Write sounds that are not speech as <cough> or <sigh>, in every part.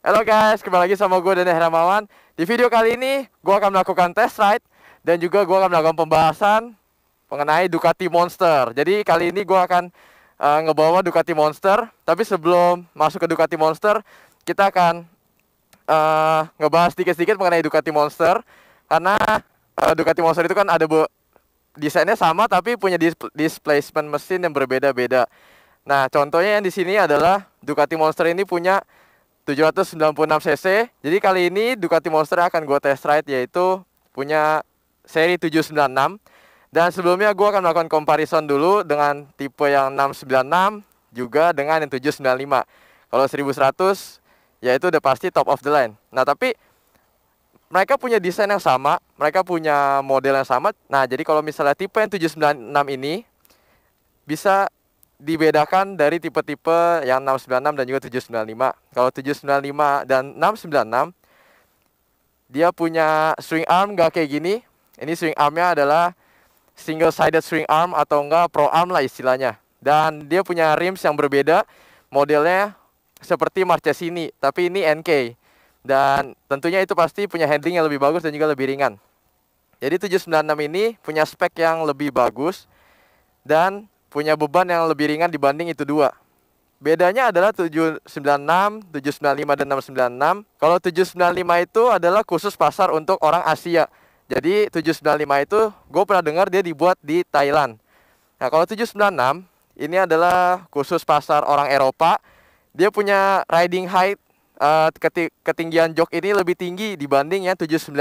Halo guys, kembali lagi sama gue Daniel Hermawan. Di video kali ini, gue akan melakukan test ride Dan juga gue akan melakukan pembahasan mengenai Ducati Monster Jadi kali ini gue akan uh, ngebawa Ducati Monster Tapi sebelum masuk ke Ducati Monster Kita akan uh, ngebahas sedikit-sedikit mengenai Ducati Monster Karena uh, Ducati Monster itu kan ada bu desainnya sama Tapi punya dis displacement mesin yang berbeda-beda Nah contohnya yang di sini adalah Ducati Monster ini punya 796 cc. Jadi kali ini Ducati Monster akan gue test ride yaitu punya seri 796. Dan sebelumnya gue akan melakukan comparison dulu dengan tipe yang 696 juga dengan yang 795. Kalau 1100 yaitu udah pasti top of the line. Nah tapi mereka punya desain yang sama, mereka punya model yang sama. Nah jadi kalau misalnya tipe yang 796 ini bisa dibedakan dari tipe-tipe yang 696 dan juga 795. Kalau 795 dan 696 dia punya swing arm enggak kayak gini. Ini swing armnya adalah single sided swing arm atau enggak pro arm lah istilahnya. Dan dia punya rims yang berbeda, modelnya seperti ini tapi ini NK. Dan tentunya itu pasti punya handling yang lebih bagus dan juga lebih ringan. Jadi 796 ini punya spek yang lebih bagus dan punya beban yang lebih ringan dibanding itu dua. Bedanya adalah 796, 795 dan 696. Kalau 795 itu adalah khusus pasar untuk orang Asia. Jadi 795 itu gue pernah dengar dia dibuat di Thailand. Nah, kalau 796 ini adalah khusus pasar orang Eropa. Dia punya riding height uh, ketinggian jok ini lebih tinggi dibanding yang 795.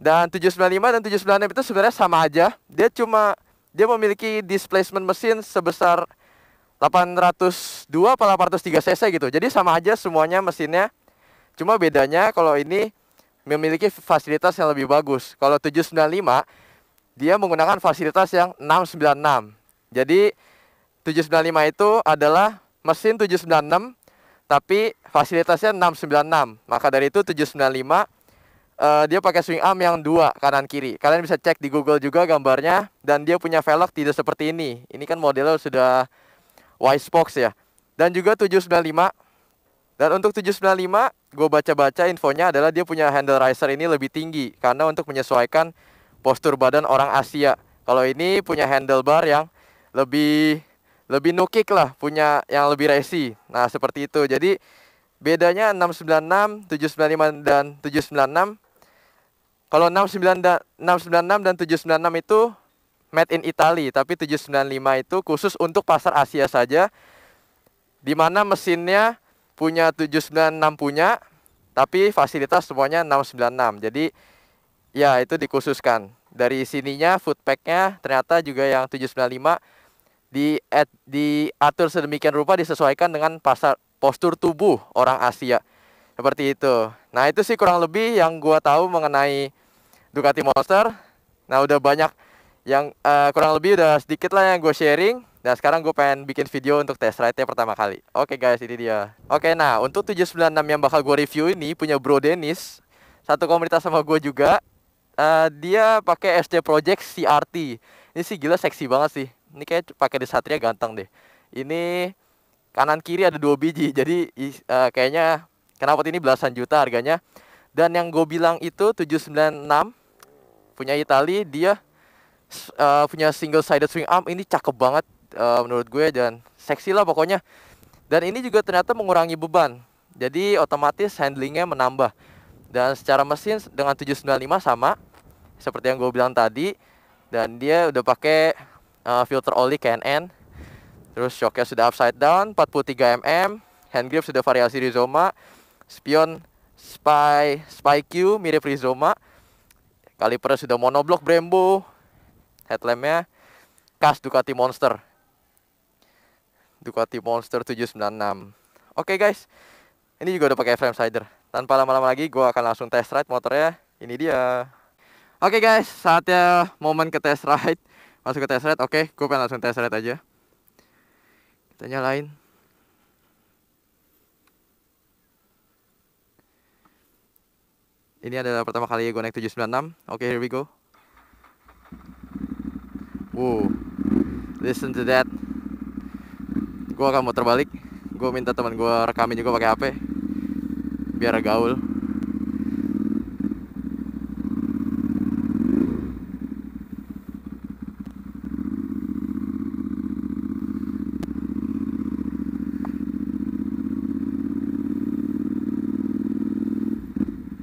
Dan 795 dan 796 itu sebenarnya sama aja. Dia cuma dia memiliki displacement mesin sebesar 802 atau 803 cc gitu. Jadi sama aja semuanya mesinnya. Cuma bedanya kalau ini memiliki fasilitas yang lebih bagus. Kalau 795 dia menggunakan fasilitas yang 696. Jadi 795 itu adalah mesin 796 tapi fasilitasnya 696. Maka dari itu 795 uh, dia pakai swing arm yang dua kanan kiri. Kalian bisa cek di Google juga gambarnya dan dia punya velg tidak seperti ini. Ini kan modelnya sudah wide box ya. Dan juga 795. Dan untuk 795, gue baca-baca infonya adalah dia punya handle riser ini lebih tinggi karena untuk menyesuaikan postur badan orang Asia. Kalau ini punya handle bar yang lebih lebih nukik lah, punya yang lebih resi. Nah, seperti itu. Jadi bedanya 696, 795 dan 796 kalau 696 dan 796 itu made in Italy, tapi 795 itu khusus untuk pasar Asia saja. Di mana mesinnya punya 796 punya, tapi fasilitas semuanya 696. Jadi ya itu dikhususkan. Dari sininya food packnya ternyata juga yang 795 di at diatur sedemikian rupa disesuaikan dengan pasar postur tubuh orang Asia. Seperti itu. Nah, itu sih kurang lebih yang gua tahu mengenai Ducati Monster. Nah udah banyak yang uh, kurang lebih udah sedikit lah yang gue sharing. Nah sekarang gue pengen bikin video untuk test ride-nya pertama kali. Oke okay, guys, ini dia. Oke, okay, nah untuk 796 yang bakal gue review ini punya Bro Dennis. Satu komunitas sama gue juga. Uh, dia pakai SD Project CRT. Ini sih gila seksi banget sih. Ini kayak pakai Satria ganteng deh. Ini kanan kiri ada dua biji. <laughs> Jadi uh, kayaknya kenapa ini belasan juta harganya. Dan yang gue bilang itu 796 punya Itali dia uh, punya single sided swing arm ini cakep banget uh, menurut gue dan seksi lah pokoknya dan ini juga ternyata mengurangi beban jadi otomatis handlingnya menambah dan secara mesin dengan 795 sama seperti yang gue bilang tadi dan dia udah pakai uh, filter oli KNN terus shocknya sudah upside down 43 mm hand grip sudah variasi rizoma spion spy spy Q mirip rizoma Kaliper sudah monoblock Brembo. Headlampnya khas Ducati Monster. Ducati Monster 796. Oke okay, guys, ini juga udah pakai frame slider. Tanpa lama-lama lagi, gue akan langsung test ride motornya. Ini dia. Oke okay, guys, saatnya momen ke test ride. Masuk ke test ride. Oke, okay, gue pengen langsung test ride aja. Kita nyalain. Ini adalah pertama kali gue naik 796. Oke, okay, here we go. Wow. Listen to that. Gue akan muter balik. Gue minta teman gue rekamin juga pakai HP biar gaul.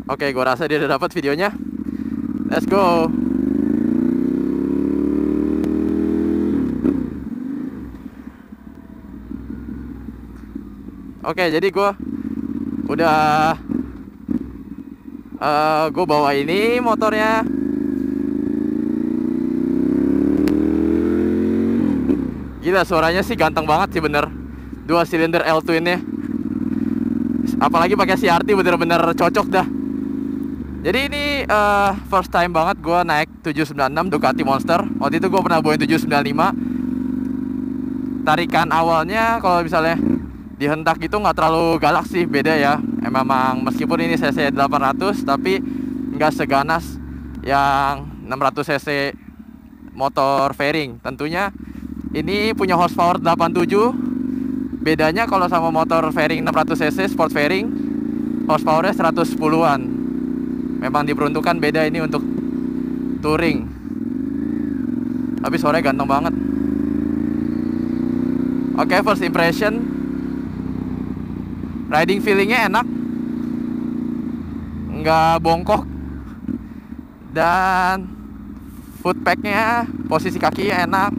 Oke, okay, gua rasa dia udah dapat videonya. Let's go. Oke, jadi gua udah uh, eh, gue bawa ini motornya gila suaranya sih ganteng banget sih bener dua silinder L twin nya apalagi pakai CRT bener-bener cocok dah jadi ini uh, first time banget gue naik 796 Ducati Monster. Waktu itu gue pernah bawain 795. Tarikan awalnya kalau misalnya dihentak gitu nggak terlalu galak sih beda ya Emang meskipun ini cc 800 tapi nggak seganas yang 600 cc motor fairing tentunya ini punya horsepower 87 bedanya kalau sama motor fairing 600 cc sport fairing horsepowernya 110-an memang diperuntukkan beda ini untuk touring tapi sore ganteng banget oke okay, first impression riding feelingnya enak nggak bongkok dan footpacknya posisi kakinya enak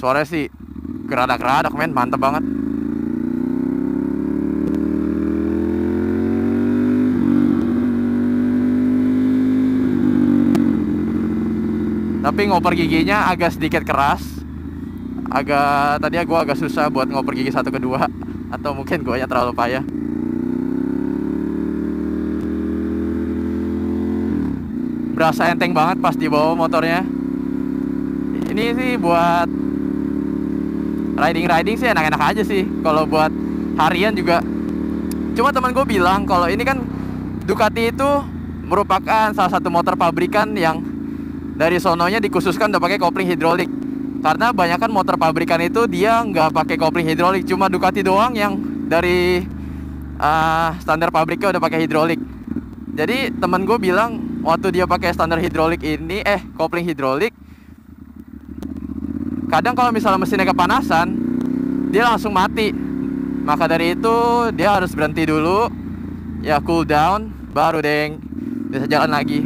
Suaranya sih geradak-geradak men, mantep banget. Tapi ngoper giginya agak sedikit keras. Agak tadi gue agak susah buat ngoper gigi satu kedua <laughs> atau mungkin gue terlalu payah. berasa enteng banget pas di bawah motornya ini sih buat riding riding sih enak-enak aja sih kalau buat harian juga cuma teman gue bilang kalau ini kan Ducati itu merupakan salah satu motor pabrikan yang dari sononya dikhususkan udah pakai kopling hidrolik karena banyakkan motor pabrikan itu dia nggak pakai kopling hidrolik cuma Ducati doang yang dari uh, standar pabriknya udah pakai hidrolik jadi temen gue bilang waktu dia pakai standar hidrolik ini eh kopling hidrolik kadang kalau misalnya mesinnya kepanasan dia langsung mati maka dari itu dia harus berhenti dulu ya cool down baru deh bisa jalan lagi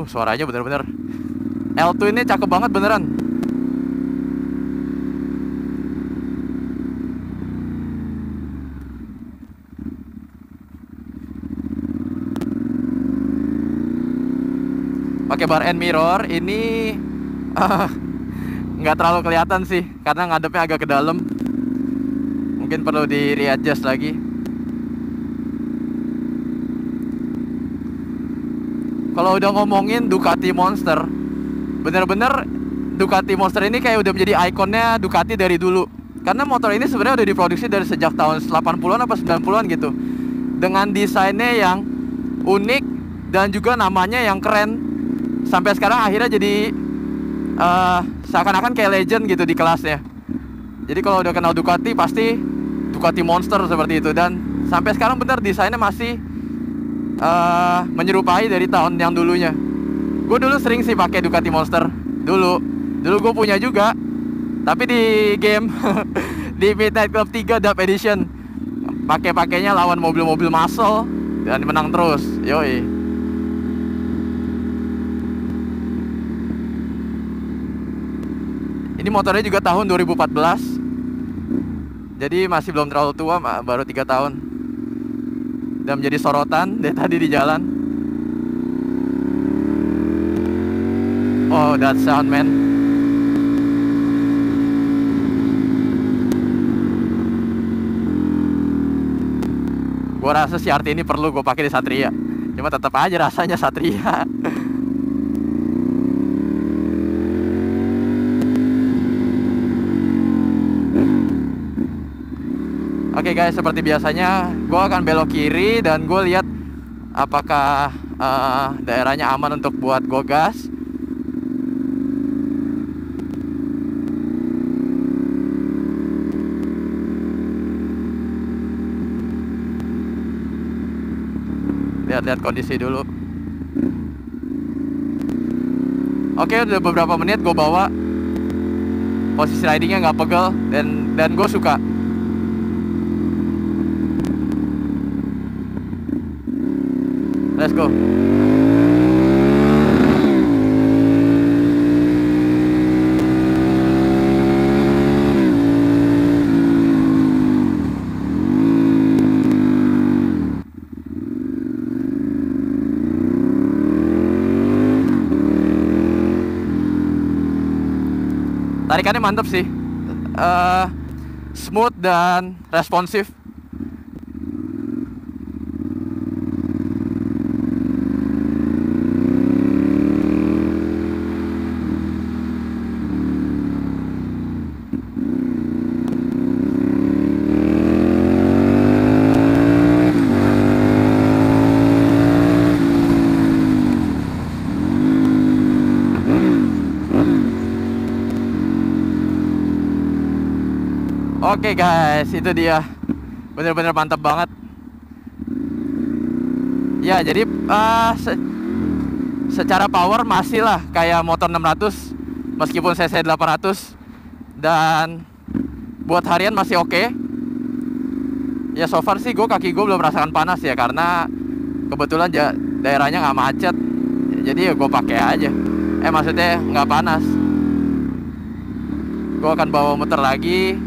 uh suaranya bener-bener L2 ini cakep banget beneran bar and mirror ini ah, nggak uh, terlalu kelihatan sih karena ngadepnya agak ke dalam mungkin perlu di readjust lagi kalau udah ngomongin Ducati Monster bener-bener Ducati Monster ini kayak udah menjadi ikonnya Ducati dari dulu karena motor ini sebenarnya udah diproduksi dari sejak tahun 80-an apa 90-an gitu dengan desainnya yang unik dan juga namanya yang keren sampai sekarang akhirnya jadi uh, seakan-akan kayak legend gitu di kelasnya jadi kalau udah kenal Ducati pasti Ducati monster seperti itu dan sampai sekarang bener desainnya masih uh, menyerupai dari tahun yang dulunya gue dulu sering sih pakai Ducati monster dulu dulu gue punya juga tapi di game <laughs> di Midnight Club 3 Dub Edition pakai pakainya lawan mobil-mobil muscle dan menang terus yoi Ini motornya juga tahun 2014. Jadi masih belum terlalu tua, baru tiga tahun. Dan menjadi sorotan deh tadi di jalan. Oh, that sound man. Gua rasa si arti ini perlu gue pakai di Satria. Cuma tetap aja rasanya Satria. <laughs> Oke okay guys, seperti biasanya gue akan belok kiri dan gue lihat apakah uh, daerahnya aman untuk buat gue gas. Lihat-lihat kondisi dulu. Oke, okay, udah beberapa menit gue bawa posisi ridingnya nggak pegel dan dan gue suka. let's go tarikannya mantap sih uh, smooth dan responsif Oke okay guys, itu dia. Bener-bener mantap banget. Ya, jadi uh, se secara power masih lah kayak motor 600 meskipun CC 800 dan buat harian masih oke. Okay. Ya so far sih gua kaki gue belum merasakan panas ya karena kebetulan ja daerahnya gak macet. Jadi ya gue pakai aja. Eh maksudnya gak panas. Gue akan bawa muter lagi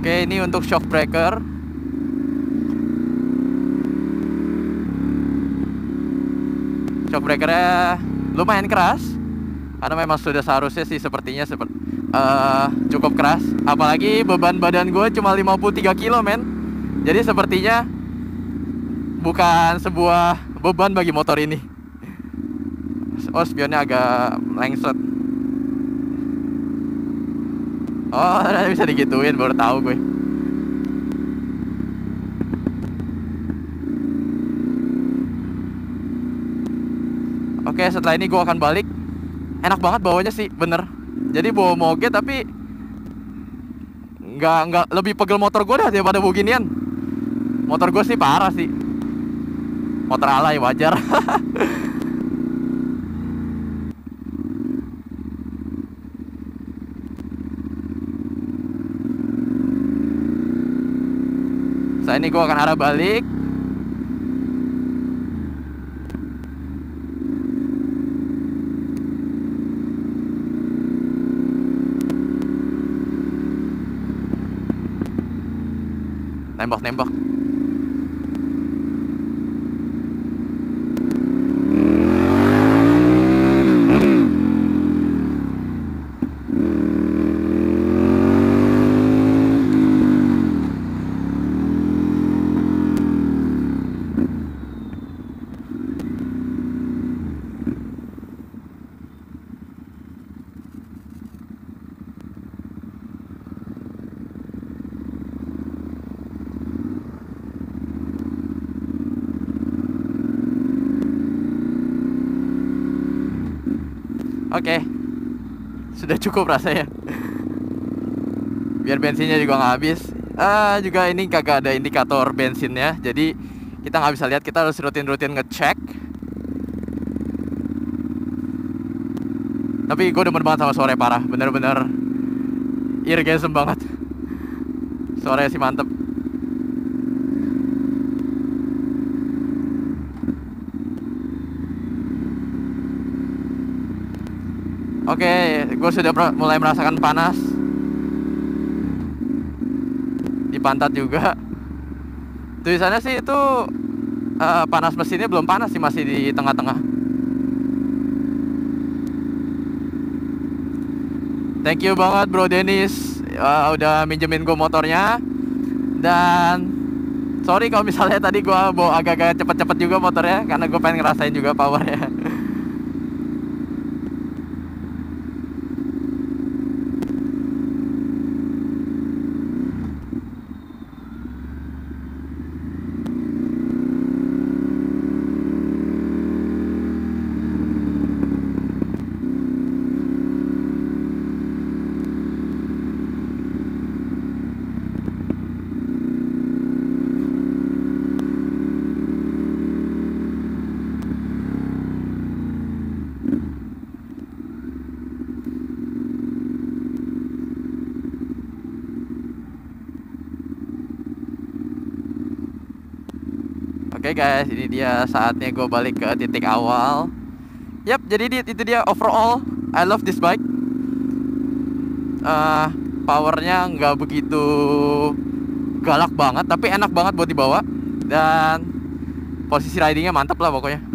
Oke, ini untuk shock breaker. Shock breakernya lumayan keras. Karena memang sudah seharusnya sih sepertinya seperti uh, eh, cukup keras. Apalagi beban badan gue cuma 53 kilo, men. Jadi sepertinya bukan sebuah beban bagi motor ini. Oh, spionnya agak lengset. Oh, <laughs> ternyata bisa digituin baru tahu gue. Oke, setelah ini gue akan balik. Enak banget bawanya sih, bener. Jadi bawa moge tapi nggak nggak lebih pegel motor gue dah daripada beginian. Motor gue sih parah sih. Motor alay wajar. <laughs> Nah ini gue akan arah balik Nembak-nembak sudah cukup rasanya biar bensinnya juga nggak habis uh, juga ini kagak ada indikator bensinnya jadi kita nggak bisa lihat kita harus rutin-rutin ngecek tapi gue demen banget sama sore parah bener-bener irgesem banget sore sih mantep Oke, okay, gue sudah mulai merasakan panas di pantat juga. Tulisannya sih itu uh, panas mesinnya belum panas sih masih di tengah-tengah. Thank you banget Bro Dennis uh, udah minjemin gue motornya dan sorry kalau misalnya tadi gue bawa agak-agak cepet-cepet juga motornya karena gue pengen ngerasain juga powernya. Oke okay guys, ini dia saatnya gue balik ke titik awal. Yap, jadi itu dia overall. I love this bike. Uh, powernya nggak begitu galak banget, tapi enak banget buat dibawa dan posisi ridingnya mantap lah pokoknya.